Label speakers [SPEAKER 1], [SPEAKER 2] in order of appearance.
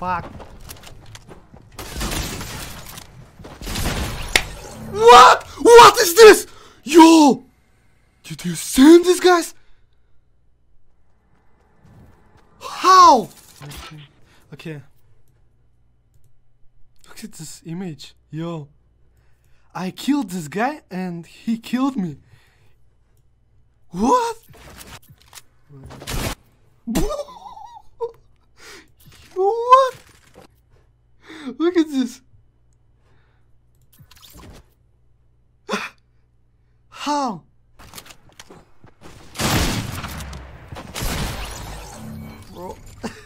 [SPEAKER 1] fuck?
[SPEAKER 2] What? What is this? Yo! Did you send these guys?
[SPEAKER 3] How? Okay. okay. Look at this image. Yo. I killed this guy and he killed me. What?
[SPEAKER 4] Look at this.
[SPEAKER 5] How?
[SPEAKER 6] Bro.